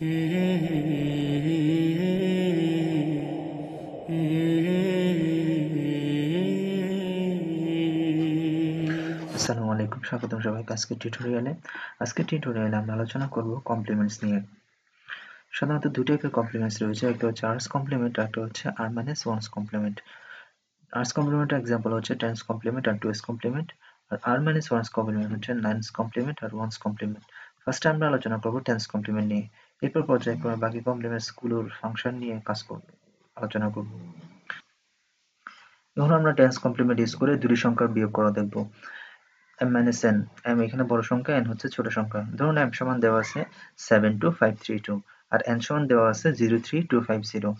আসসালামু আলাইকুম স্বাগতম সবাইকে আজকে টিউটোরিয়ালে আজকে টিউটোরিয়ালে আমরা আলোচনা করব কমপ্লিমেন্টস নিয়ে সাধারণত দুই টাইপের কমপ্লিমেন্টস রয়েছে একটা হচ্ছে আর্টস কমপ্লিমেন্ট একটা হচ্ছে r minus one's complement r's complement example হচ্ছে টেন্স কমপ্লিমেন্ট আর টুয়েস কমপ্লিমেন্ট আর আর মাইনাস ওয়ান্স কমপ্লিমেন্ট হচ্ছে নাইন্স কমপ্লিমেন্ট আর ওয়ান্স কমপ্লিমেন্ট ফার্স্টে আমরা আলোচনা করবো টেন্স কমপ্লিমেন্ট নিয়ে এরপর পর্যায়ক্রমে বাকি কমপ্লিমেন্ট স্কুলোর ফাংশন নিয়ে কাজ করব আলোচনা করব এখন আমরা টেন্স কমপ্লিমেন্ট ইউজ করে দুটি সংখ্যার বিয়োগ করা দেখব এম মাইনাস এন এম এখানে বড় সংখ্যা এন হচ্ছে ছোট সংখ্যা ধরুন এম সমান দেওয়া আছে seven two five three two আর এন সমান দেওয়া আছে zero three two five zero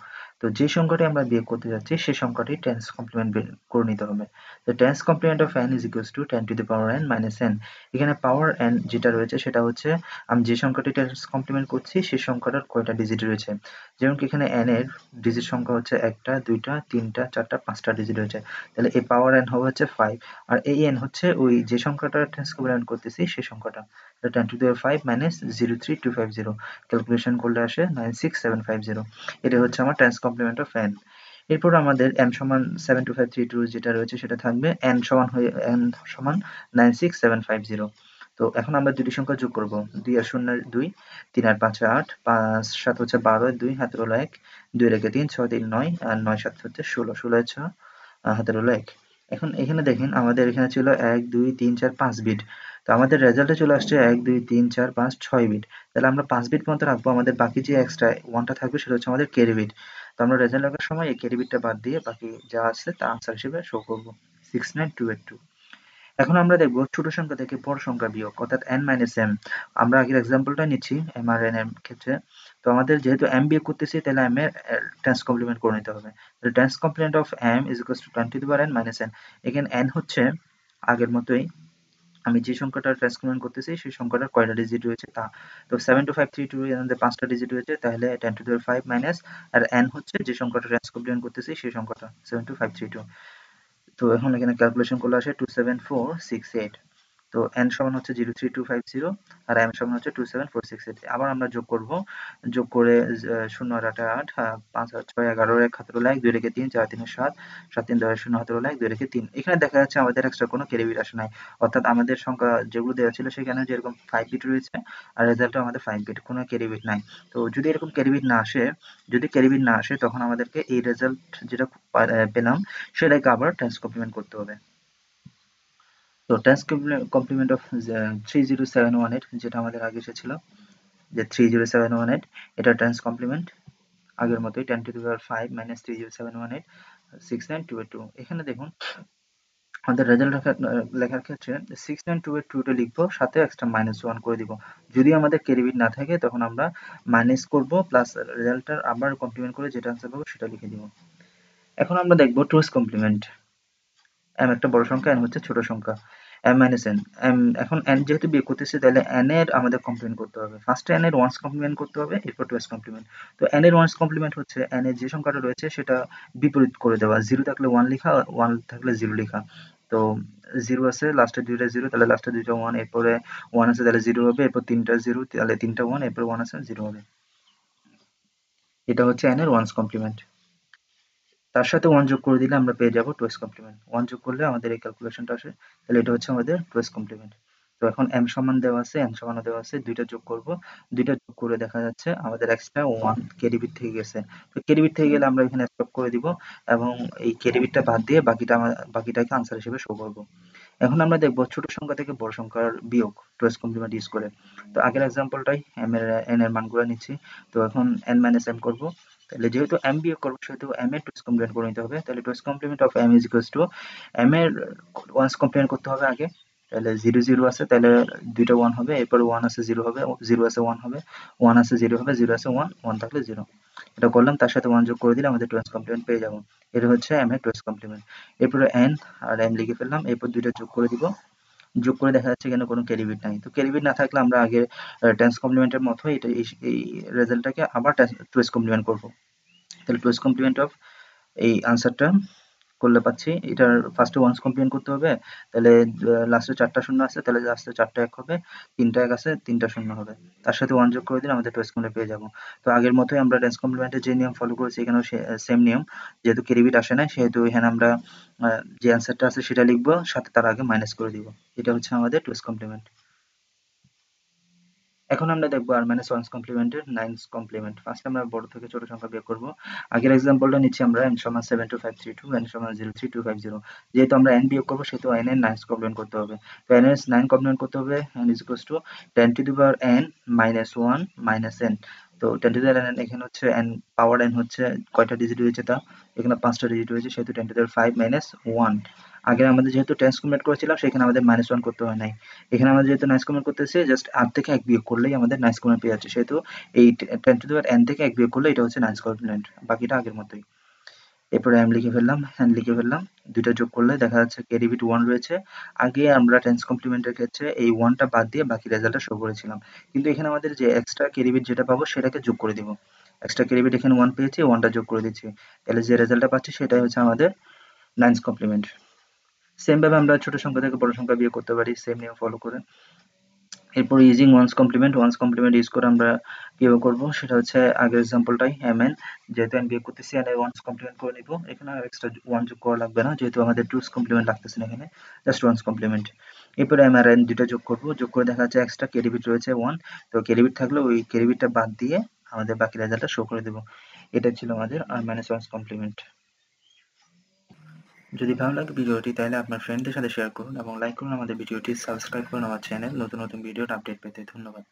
তো যে সংখ্যাটি আমরা বিয়োগ করতে যাচ্ছি সেই সংখ্যাটি টেন্স কমপ্লিমেন্ট করে নিতে হবে তো ten's complement of N is equal to ten to the power N minus N এখানে পাওয়ার এন যেটা রয়েছে সেটা হচ্ছে আমি যে সংখ্যাটি টেন্স কমপ্লিমেন্ট করছি সেই সংখ্যাটার কয়টা ডিজিট রয়েছে যেমন কি এখানে এন এর ডিজিট সংখ্যা হচ্ছে একটা দুইটা তিনটা চারটা পাঁচটা ডিজিট রয়েছে তাহলে এই পাওয়ার এন হবে হচ্ছে ফাইভ আর এই এন হচ্ছে ওই যে সংখ্যাটা টেন্স কমপ্লিমেন্ট করতেছি সেই সংখ্যাটা তো ten to the power five minus zero three two five zero calculation করলে আসে nine six seven five zero এটা হচ্ছে আমার টেন্স কমপ্লিমেন্ট অফ এন এরপর আমাদের এন সমান seven two five three two যেটা রয়েছে সেটা থাকবে এন সমান হয়ে এন সমান nine six seven five zero তো এখন আমরা দুটি সংখ্যা যোগ করব দুই আর শূন্য দুই তিন আর পাঁচ আট পাঁচ সাত হচ্ছে বারো দুই হাতের হলো এক দুই রেখে তিন ছয় তিন নয় আর নয় সাত হচ্ছে ষোলো ষোলো হচ্ছে হাতের হলো এক এখন এখানে দেখেন আমাদের এখানে ছিল এক দুই তিন চার পাঁচ বিট তো আমাদের রেজাল্টে চলে আসছে এক দুই তিন চার পাঁচ ছয় বিট তাহলে আমরা পাঁচ বিট পর্যন্ত রাখবো আমাদের বাকি যে এক্সট্রা ওয়ানটা থাকবে সেটা হচ্ছে আমাদের ক্যারি বিট তো আমরা রেজাল্ট রাখার সময় এই ক্যারি বিটটা বাদ দিয়ে বাকি যা আছে তা আনসার হিসেবে শো করবো six nine two eight two এখন আমরা দেখব ছোট সংখ্যা থেকে বড় সংখ্যা বিয়োগ অর্থাৎ এন মাইনাস এম আমরা আগের এক্সাম্পলটা নিচ্ছি এম আর এন এম ক্ষেত্রে তো আমাদের যেহেতু এম বিয়োগ করতেছি তাহলে এম এর ট্রান্স কমপ্লিমেন্ট করে নিতে হবে তাহলে ten's complement of M is equal to twenty to N minus N এখানে এন হচ্ছে আগের মতোই আমি যে সংখ্যাটা ট্রান্স কমপ্লিমেন্ট করতেছি সেই সংখ্যাটার কয়টা ডিজিট রয়েছে তা তো seven two five three two এর মধ্যে পাঁচটা ডিজিট রয়েছে তাহলে টেন টু ফাইভ মাইনাস আর এন হচ্ছে যে সংখ্যাটা ট্রান্স কমপ্লিমেন্ট করতেছি সেই সংখ্যাটা seven two five three two তো এখন এখানে ক্যালকুলেশন করলে আসে two seven four six eight তো এন সমান হচ্ছে zero three two five zero আর এম সমান হচ্ছে two seven four six eight আবার আমরা যোগ করব যোগ করে শূন্য আট আট আট পাঁচ আট ছয় এগারো এক হাতের লাইক দুই রেখে তিন চার তিন সাত সাত তিন দশ শূন্য হাতের লাইক দুই রেখে তিন এখানে দেখা যাচ্ছে আমাদের এক্সট্রা কোনো ক্যারিবির আসে নাই অর্থাৎ আমাদের সংখ্যা যেগুলো দেওয়া ছিল সেখানে যেরকম ফাইভ বিট রয়েছে আর রেজাল্টও আমাদের ফাইভ বিট কোনো ক্যারিবিট নাই তো যদি এরকম ক্যারিবিট না আসে যদি ক্যারিবিট না আসে তখন আমাদেরকে এই রেজাল্ট যেটা পেলাম সেটাকে আবার ট্রান্সকপ্লিমেন্ট করতে হবে তো ten's complement of three zero seven one eight যেটা আমাদের আগে এসেছিল যে three zero seven one eight এটা টেন্স কমপ্লিমেন্ট আগের মতোই ten to the five minus three zero seven one eight six nine two eight two এখানে দেখুন আমাদের রেজাল্ট লেখার ক্ষেত্রে সিক্স নাইন টু এর টুটা লিখবো সাথে এক্সট্রা মাইনাস ওয়ান করে দিব যদি আমাদের ক্যারিবিট না থাকে তখন আমরা মাইনাস করব প্লাস রেজাল্টটার আবার কমপ্লিমেন্ট করে যেটা আনসার পাবো সেটা লিখে দিব এখন আমরা দেখবো টুস কমপ্লিমেন্ট এম একটা বড় সংখ্যা এন হচ্ছে ছোট সংখ্যা এম মাইনাস এন এম এখন এন যেহেতু বিয়োগ করতেছে তাহলে এন এর আমাদের কমপ্লিমেন্ট করতে হবে ফার্স্টে এন এর ওয়ান্স কমপ্লিমেন্ট করতে হবে এরপর টুয়েস কমপ্লিমেন্ট তো এন এর ওয়ান্স কমপ্লিমেন্ট হচ্ছে এন এর যে সংখ্যাটা রয়েছে সেটা বিপরীত করে দেওয়া জিরো থাকলে ওয়ান লিখা ওয়ান থাকলে জিরো লিখা তো জিরো আছে লাস্টে দুইটা জিরো তাহলে লাস্টে দুইটা ওয়ান এরপরে ওয়ান আছে তাহলে জিরো হবে এরপর তিনটা জিরো তাহলে তিনটা ওয়ান এরপর ওয়ান আছে জিরো হবে এটা হচ্ছে এন এর ওয়ান্স কমপ্লিমেন্ট তার সাথে ওয়ান যোগ করে দিলে আমরা পেয়ে যাবো টুয়েস কমপ্লিমেন্ট ওয়ান যোগ করলে আমাদের এই ক্যালকুলেশনটা আসে তাহলে এটা হচ্ছে আমাদের টুয়েস কমপ্লিমেন্ট তো এখন এম সমান দেওয়া আছে এম সমান দেওয়া আছে দুইটা যোগ করব দুইটা যোগ করে দেখা যাচ্ছে আমাদের এক্সট্রা ওয়ান কেডিবিট থেকে গেছে তো কেডিবিট থেকে গেলে আমরা এখানে স্টপ করে দিব এবং এই কেডিবিটটা বাদ দিয়ে বাকিটা বাকিটাকে আনসার হিসেবে শো করব এখন আমরা দেখব ছোট সংখ্যা থেকে বড় সংখ্যার বিয়োগ টুয়েলভ কমপ্লিমেন্ট ইউজ করে তো আগের এক্সাম্পলটাই এম এর এন এর মানগুলো নিচ্ছি তো এখন এন মাইনাস এম করবো তাহলে যেহেতু এম বিয়োগ করবো সেহেতু এম এর টুস কমপ্লিমেন্ট করে নিতে হবে তাহলে two's complement of M is equal to M এর ওয়ান্স কমপ্লিমেন্ট করতে হবে আগে তাহলে জিরো জিরো আছে তাহলে দুইটা ওয়ান হবে এরপর ওয়ান আছে জিরো হবে জিরো আছে ওয়ান হবে ওয়ান আছে জিরো হবে জিরো আছে ওয়ান ওয়ান থাকলে জিরো এটা করলাম তার সাথে ওয়ান যোগ করে দিলে আমাদের টুয়েলভ কমপ্লিমেন্ট পেয়ে যাবো এটা হচ্ছে এম এর টুয়েলভ কমপ্লিমেন্ট এরপরে এন আর এন লিখে ফেললাম এরপর দুইটা যোগ করে দিব যোগ করে দেখা যাচ্ছে এখানে কোনো ক্যারিবিট নাই তো ক্যারিবিট না থাকলে আমরা আগে টেন্স কমপ্লিমেন্টের মতো এটা এই রেজাল্টটাকে আবার টুয়েস কমপ্লিমেন্ট করব তাহলে টুয়েস কমপ্লিমেন্ট অফ এই আনসারটা করলে পাচ্ছি এটার ফার্স্টে ওয়ান্স কমপ্লেন করতে হবে তাহলে লাস্টে চারটা শূন্য আছে তাহলে লাস্টে চারটা এক হবে তিনটা এক আছে তিনটা শূন্য হবে তার সাথে ওয়ান যোগ করে দিলে আমাদের টোয়েস কমপ্লেন পেয়ে যাবো তো আগের মতোই আমরা টেন্স কমপ্লিমেন্টের যে নিয়ম ফলো করেছি এখানেও সেম নিয়ম যেহেতু কেরিবিট আসে না সেহেতু এখানে আমরা যে অ্যান্সারটা আছে সেটা লিখবো সাথে তার আগে মাইনাস করে দিব এটা হচ্ছে আমাদের টোয়েস কমপ্লিমেন্ট এখন আমরা দেখবো আর মাইনাস ওয়ান্স কমপ্লিমেন্টের নাইনস কমপ্লিমেন্ট ফার্স্ট আমরা বড় থেকে ছোট সংখ্যা বিয়োগ করব আগের এক্সাম্পলটা নিচ্ছি আমরা এন সমান seven two five three two N সমান zero three two five zero যেহেতু আমরা এন বিয়োগ করবো সেহেতু এন এর নাইনস কমপ্লিমেন্ট করতে হবে তো এন এর নাইন কমপ্লিমেন্ট করতে হবে N is to ten to the power N minus one minus N তো টেন টু দি এন এখানে হচ্ছে এন পাওয়ার এন হচ্ছে কয়টা ডিজিট রয়েছে তা এখানে পাঁচটা ডিজিট রয়েছে সেহেতু ten to the five minus one আগে আমাদের যেহেতু কমেন্ট করেছিলাম সেখানে আমাদের মাইনাস ওয়ান করতে হয় নাই এখানে আমাদের যেহেতু নাইস কমেন্ট করতেছি জাস্ট আর থেকে এক বিয়োগ করলেই আমাদের নাইস কমেন্ট পেয়ে যাচ্ছে সেহেতু এই টেন টু এন থেকে এক বিয়োগ করলে এটা হচ্ছে নাইস কমেন্ট বাকিটা আগের মতোই এরপরে আমি লিখে ফেললাম হ্যান লিখে ফেললাম দুইটা যোগ করলে দেখা যাচ্ছে ক্যারিবিট ওয়ান রয়েছে আগে আমরা টেন্স কমপ্লিমেন্টের ক্ষেত্রে এই ওয়ানটা বাদ দিয়ে বাকি রেজাল্টটা শো করেছিলাম কিন্তু এখানে আমাদের যে এক্সট্রা ক্যারিবিট যেটা পাবো সেটাকে যোগ করে দিব এক্সট্রা ক্যারিবিট এখানে ওয়ান পেয়েছি ওয়ানটা যোগ করে দিচ্ছি তাহলে যে রেজাল্টটা পাচ্ছি সেটাই হচ্ছে আমাদের নাইন্স কমপ্লিমেন্ট সেম ভাবে আমরা ছোট সংখ্যা থেকে বড় সংখ্যা বিয়োগ করতে পারি সেম নিয়ম ফলো করে এরপর using one's complement one's complement use করে আমরা কিভাবে করবো সেটা হচ্ছে আগের এক্সাম্পলটাই এম এন যেহেতু এন বিয়োগ করতেছি এন ওয়ান্স কমপ্লিমেন্ট করে নিব এখানে আর এক্সট্রা ওয়ান যোগ করা লাগবে না যেহেতু আমাদের টুস কমপ্লিমেন্ট লাগতেছে না এখানে জাস্ট ওয়ান্স কমপ্লিমেন্ট এরপর এম আর এন দুটা যোগ করবো যোগ করে দেখা যাচ্ছে এক্সট্রা কেরিবিট রয়েছে ওয়ান তো কেরিবিট থাকলে ওই কেরিবিটটা বাদ দিয়ে আমাদের বাকি রেজাল্টটা শো করে দেবো এটা ছিল আমাদের আর মাইনাস ওয়ান্স কমপ্লিমেন্ট যদি ভালো লাগে ভিডিওটি তাহলে আপনার ফ্রেন্ডদের সাথে শেয়ার করুন এবং লাইক করুন আমাদের ভিডিওটি সাবস্ক্রাইব করুন আমার চ্যানেল নতুন নতুন ভিডিওর আপডেট পেতে ধন্যবাদ